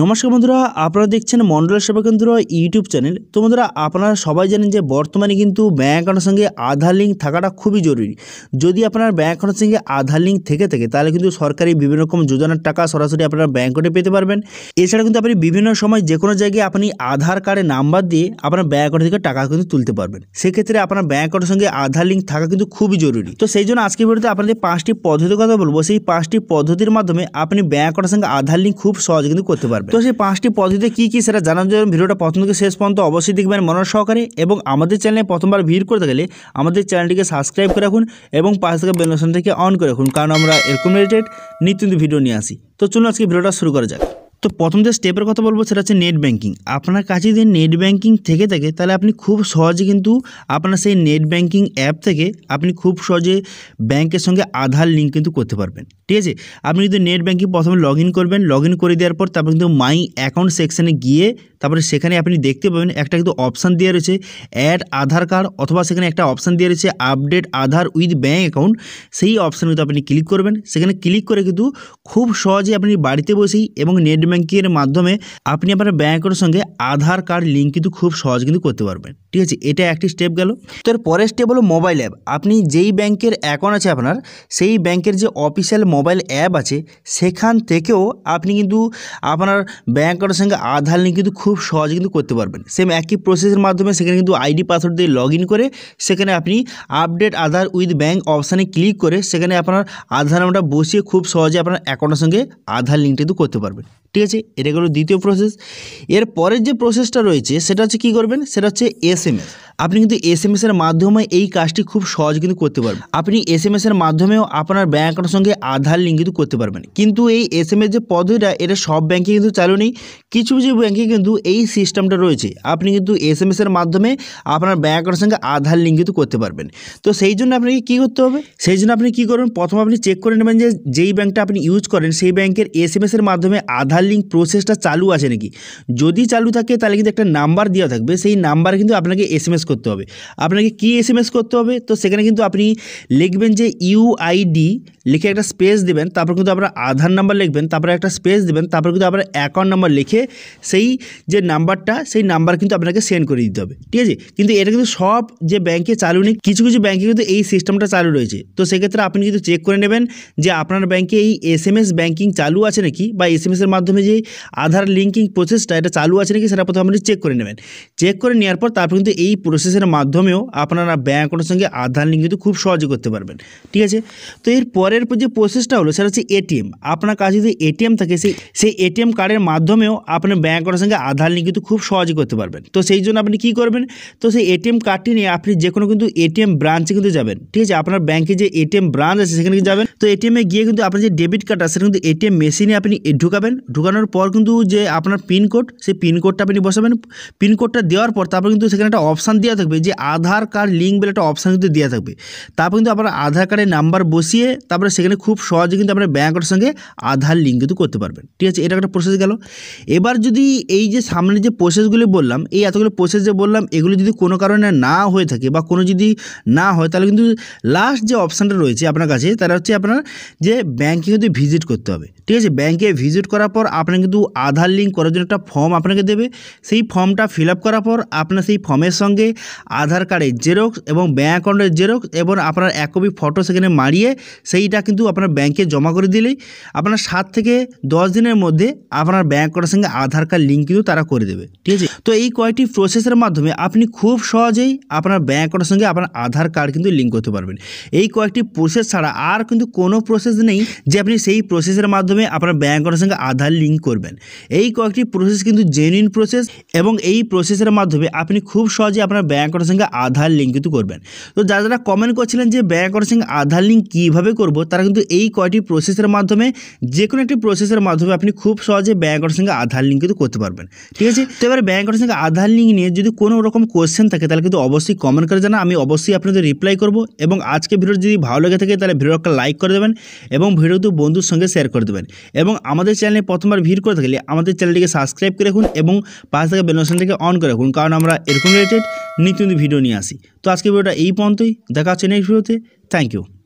নমস্কার বন্ধুরা আপনারা দেখছেন মন্ডল সেবা কেন্দ্র ইউটিউব চ্যানেল তো বন্ধুরা আপনারা সবাই জানেন যে বর্তমানে কিন্তু ব্যাঙ্ক অ্যাকাউন্টের সঙ্গে আধার লিঙ্ক থাকাটা খুবই জরুরি যদি আপনার ব্যাঙ্ক অ্যাকাউন্টের সঙ্গে আধার লিঙ্ক থেকে থাকে তাহলে কিন্তু সরকারি বিভিন্ন রকম যোজনার টাকা সরাসরি আপনার ব্যাঙ্কটে পেতে পারবেন এছাড়া কিন্তু আপনি বিভিন্ন সময় যে কোনো জায়গায় আপনি আধার কার্ডে নাম্বার দিয়ে আপনার ব্যাঙ্ক অ্যাকাউন্ট থেকে টাকা কিন্তু তুলতে পারবেন সেক্ষেত্রে আপনার ব্যাঙ্ক অ্যাকাউন্টের সঙ্গে আধার লিঙ্ক থাকা কিন্তু খুবই জরুরি তো সেই জন্য আজকের ভিডিওতে আপনাদের পাঁচটি পদ্ধতির কথা বলবো সেই পাঁচটি পদ্ধতির মাধ্যমে আপনি ব্যাঙ্ক অ্যাকাউন্টের সঙ্গে আধার লিঙ্ক খুব সহজে কিন্তু করতে পারবেন পারবে তো সেই পাঁচটি পদ্ধতি কি কি সেটা জানার জন্য ভিডিওটা প্রথম থেকে শেষ পর্যন্ত অবশ্যই দেখবেন মনোর সহকারে এবং আমাদের চ্যানেলে প্রথমবার ভিড় করতে গেলে আমাদের চ্যানেলটিকে সাবস্ক্রাইব করে রাখুন এবং পাশ থেকে বেলনশন থেকে অন করে রাখুন কারণ আমরা এরকম রিলেটেড নিত্য ভিডিও নিয়ে আসি তো চলুন আজকে ভিডিওটা শুরু করা যাক তো প্রথম যে স্টেপের কথা বলবো সেটা হচ্ছে নেট ব্যাঙ্কিং আপনার কাছে যদি নেট ব্যাঙ্কিং থেকে থাকে তাহলে আপনি খুব সহজে কিন্তু আপনার সেই নেট ব্যাঙ্কিং অ্যাপ থেকে আপনি খুব সহজে ব্যাংকের সঙ্গে আধার লিঙ্ক কিন্তু করতে পারবেন ঠিক আছে আপনি যদি নেট ব্যাঙ্কিং প্রথমে লগ করবেন লগ করে দেওয়ার পর তারপর কিন্তু মাই অ্যাকাউন্ট সেকশানে গিয়ে তারপরে সেখানে আপনি দেখতে পাবেন একটা কিন্তু অপশান দেওয়া রয়েছে অ্যাড আধার কার্ড অথবা সেখানে একটা অপশান দেওয়া রয়েছে update Aadhaar with bank account সেই অপশানে কিন্তু আপনি ক্লিক করবেন সেখানে ক্লিক করে কিন্তু খুব সহজে আপনি বাড়িতে বসেই এবং নেট ব্যাংকিংয়ের মাধ্যমে আপনি আপনার ব্যাঙ্ক অ্যাকাউন্টের সঙ্গে আধার কার্ড লিঙ্ক কিন্তু খুব সহজ কিন্তু করতে পারবেন ঠিক আছে এটা একটি স্টেপ গেল তো এর পরের স্টেপ হলো মোবাইল অ্যাপ আপনি যেই ব্যাংকের অ্যাকাউন্ট আছে আপনার সেই ব্যাংকের যে অফিসিয়াল মোবাইল অ্যাপ আছে সেখান থেকেও আপনি কিন্তু আপনার ব্যাঙ্ক অ্যাকাউন্টের সঙ্গে আধার লিঙ্ক কিন্তু খুব সহজ কিন্তু করতে পারবেন সেম একই প্রসেসের মাধ্যমে সেখানে কিন্তু আইডি পাসওয়ার্ড দিয়ে লগ করে সেখানে আপনি আপডেট আধার উইথ ব্যাঙ্ক অপশানে ক্লিক করে সেখানে আপনার আধার নামটা বসিয়ে খুব সহজে আপনার অ্যাকাউন্টের সঙ্গে আধার লিঙ্কটা কিন্তু করতে পারবেন ঠিক আছে এটা গেল দ্বিতীয় প্রসেস এর পরের যে প্রসেসটা রয়েছে সেটা হচ্ছে কী করবেন সেটা হচ্ছে এস এম এস আপনি কিন্তু এস এর মাধ্যমে এই কাজটি খুব সহজ কিন্তু করতে পারবেন আপনি এস এম এর মাধ্যমেও আপনার ব্যাঙ্ক অ্যাকাউন্টের সঙ্গে আধার লিঙ্ক কিন্তু করতে পারবেন কিন্তু এই এস এম যে পদ্ধতিটা এটা সব ব্যাঙ্কে কিন্তু চালু নেই কিছু কিছু ব্যাঙ্কে কিন্তু এই সিস্টেমটা রয়েছে আপনি কিন্তু এস এম এর মাধ্যমে আপনার ব্যাঙ্ক অ্যাকাউন্টের সঙ্গে আধার লিঙ্ক কিন্তু করতে পারবেন তো সেই জন্য আপনাকে কী করতে হবে সেই জন্য আপনি কী করবেন প্রথম আপনি চেক করে নেবেন যে যেই ব্যাঙ্কটা আপনি ইউজ করেন সেই ব্যাঙ্কের এস এম এর মাধ্যমে আধার লিঙ্ক প্রসেসটা চালু আছে নাকি যদি চালু থাকে তাহলে কিন্তু একটা নাম্বার দেওয়া থাকবে সেই নাম্বার কিন্তু আপনাকে এস এম এস করতে হবে আপনাকে কি এস এম এস করতে হবে তো সেখানে কিন্তু আপনি লিখবেন যে ইউআইডি লিখে একটা স্পেস দেবেন তারপর কিন্তু আপনার আধার নাম্বার লিখবেন তারপর একটা স্পেস দেবেন তারপর কিন্তু আপনার অ্যাকাউন্ট নাম্বার লিখে সেই যে নাম্বারটা সেই নাম্বার কিন্তু আপনাকে সেন্ড করে দিতে হবে ঠিক আছে কিন্তু এটা কিন্তু সব যে ব্যাংকে চালু নেই কিছু কিছু ব্যাংকে কিন্তু এই সিস্টেমটা চালু রয়েছে তো সেক্ষেত্রে আপনি কিন্তু চেক করে নেবেন যে আপনার ব্যাংকে এই এস এম এস ব্যাঙ্কিং চালু আছে নাকি বা এস এম এসের মাধ্যমে যে আধার লিঙ্কিং প্রসেসটা এটা চালু আছে নাকি সেটা প্রথমে আপনি চেক করে নেবেন চেক করে নেওয়ার পর তারপর কিন্তু এই প্রসেসের মাধ্যমেও আপনারা ব্যাঙ্ক অ্যাকাউন্টের সঙ্গে আধার লিঙ্ক কিন্তু খুব সহজে করতে পারবেন ঠিক আছে তো এর পরের যে প্রসেসটা হলো সেটা হচ্ছে এটিএম আপনার কাছে যদি এটিএম থাকে সেই সেই এটিএম কার্ডের মাধ্যমেও আপনার ব্যাঙ্ক অ্যাকাউন্টের সঙ্গে আধার লিঙ্ক কিন্তু খুব সহজে করতে পারবেন তো সেই জন্য আপনি কি করবেন তো সেই এটিএম কার্ডটি নিয়ে আপনি যে কোনো কিন্তু এটিএম ব্রাঞ্চে কিন্তু যাবেন ঠিক আছে আপনার ব্যাঙ্কে যে এটিএম ব্রাঞ্চ আছে সেখানে যাবেন তো এটিএমে গিয়ে কিন্তু আপনার যে ডেবিট কার্ড আছে সেটা কিন্তু এটিএম মেশিনে আপনি ঢুকাবেন ঢুকানোর পর কিন্তু যে আপনার পিনকোড সেই পিনকোডটা আপনি বসাবেন পিনকোডটা দেওয়ার পর তারপর কিন্তু সেখানে একটা অপশান দেওয়া থাকবে যে আধার কার্ড লিঙ্ক বলে একটা অপশান কিন্তু দেওয়া থাকবে তারপর কিন্তু আপনার আধার কার্ডের নাম্বার বসিয়ে তারপরে সেখানে খুব সহজে কিন্তু আপনার ব্যাঙ্ক সঙ্গে আধার লিঙ্ক কিন্তু করতে পারবেন ঠিক আছে এটা একটা প্রসেস গেল এবার যদি এই যে সামনে যে প্রসেসগুলি বললাম এই এতগুলো প্রসেস যে বললাম এগুলো যদি কোনো কারণে না হয়ে থাকে বা কোনো যদি না হয় তাহলে কিন্তু লাস্ট যে অপশানটা রয়েছে আপনার কাছে তারা হচ্ছে আপনার যে ব্যাঙ্কে কিন্তু ভিজিট করতে হবে ঠিক আছে ব্যাঙ্কে ভিজিট করার পর আপনার কিন্তু আধার লিঙ্ক করার জন্য একটা ফর্ম আপনাকে দেবে সেই ফর্মটা ফিল আপ করার পর আপনার সেই ফর্মের সঙ্গে আধার কার্ডের জেরক্স এবং ব্যাঙ্ক অ্যাকাউন্টের জেরক্স এবং আপনার এক ফটো সেখানে মারিয়ে সেইটা কিন্তু আপনার ব্যাংকে জমা করে দিলেই আপনার সাত থেকে দশ দিনের মধ্যে আপনার ব্যাঙ্ক অ্যাকাউন্টের সঙ্গে আধার কার্ড লিঙ্ক কিন্তু তারা করে দেবে ঠিক আছে তো এই কয়েকটি প্রসেসের মাধ্যমে আপনি খুব সহজেই আপনার ব্যাঙ্ক অ্যাকাউন্টের সঙ্গে আপনার আধার কার্ড কিন্তু লিঙ্ক করতে পারবেন এই কয়েকটি প্রসেস ছাড়া আর কিন্তু কোনো প্রসেস নেই যে আপনি সেই প্রসেসের মাধ্যমে আপনার ব্যাঙ্ক অ্যাকাউন্টের সঙ্গে আধার লিঙ্ক করবেন এই কয়েকটি প্রসেস কিন্তু জেনুইন প্রসেস এবং এই প্রসেসের মাধ্যমে আপনি খুব সহজে আপনার আপনারা ব্যাঙ্ক অ্যাকাউন্টের সঙ্গে আধার লিঙ্ক কিন্তু করবেন তো যারা যারা কমেন্ট করছিলেন যে ব্যাঙ্ক অ্যাকাউন্টের সঙ্গে আধার লিঙ্ক কীভাবে করব তারা কিন্তু এই কয়টি প্রসেসের মাধ্যমে যে কোনো একটি প্রসেসের মাধ্যমে আপনি খুব সহজে ব্যাঙ্ক অ্যাকাউন্টের সঙ্গে আধার লিঙ্ক কিন্তু করতে পারবেন ঠিক আছে তো এবার ব্যাঙ্ক অ্যাকাউন্টের সঙ্গে আধার লিঙ্ক নিয়ে যদি কোনো রকম কোয়েশ্চেন থাকে তাহলে কিন্তু অবশ্যই কমেন্ট করে জানা আমি অবশ্যই আপনাদের রিপ্লাই করব এবং আজকে ভিডিও যদি ভালো লেগে থাকে তাহলে ভিডিও একটা লাইক করে দেবেন এবং ভিডিও কিন্তু বন্ধুর সঙ্গে শেয়ার করে দেবেন এবং আমাদের চ্যানেলে প্রথমবার ভিড় করে থাকলে আমাদের চ্যানেলটিকে সাবস্ক্রাইব করে রাখুন এবং পাশ থেকে বেনোশনটিকে অন করে রাখুন কারণ আমরা এরকম রিলেটেড নিত্য ভিডিও নিয়ে আসি তো আজকে ভিডিওটা এই পর্যন্তই দেখা হচ্ছে নেক্সট ভিডিওতে থ্যাংক ইউ